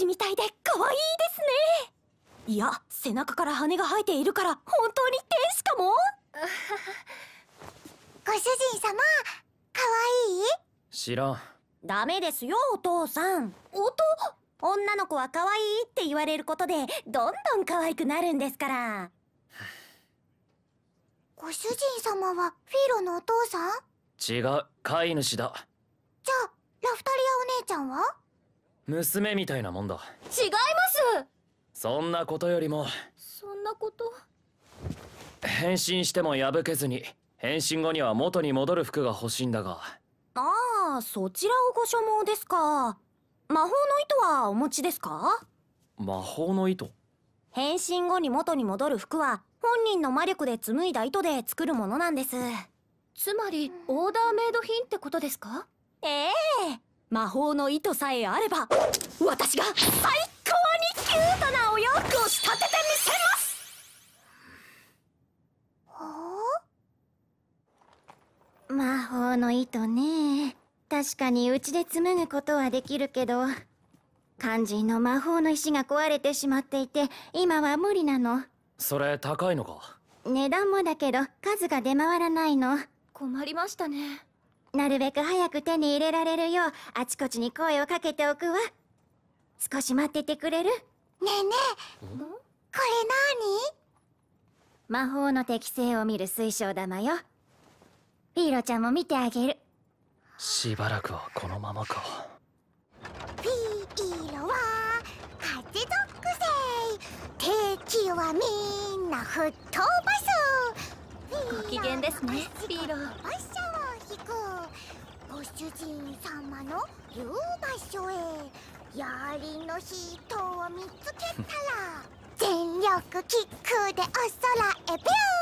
虫みたいで可愛いですねいや背中から羽が生えているから本当に天使かも ご主人様可愛い知らんダメですよお父さんおと女の子は可愛いって言われることでどんどん可愛くなるんですから ご主人様はフィーロのお父さん違う飼い主だじゃあラフタリアお姉ちゃんは娘みたいなもんだ違いますそんなことよりもそんなこと変身しても破けずに変身後には元に戻る服が欲しいんだがああそちらをご所望ですか魔法の糸はお持ちですか魔法の糸変身後に元に戻る服は本人の魔力で紡いだ糸で作るものなんですつまりオーダーメイド品ってことですかええー魔法の糸さえあれば私が最高にキュートなお洋服を仕立ててみせます魔法の糸ね確かにうちで紡ぐことはできるけど肝心の魔法の石が壊れてしまっていて今は無理なのそれ高いのか値段もだけど数が出回らないの困りましたねなるべく早く手に入れられるようあちこちに声をかけておくわ少し待っててくれるねえねえこれ何魔法の適性を見る水晶玉よピーロちゃんも見てあげるしばらくはこのままかピーロは風属性敵はみんな吹っ飛ばすご機嫌ですねピーロ主人様の言う場所へやりのひの人を見つけたら全力キックでお空へピュー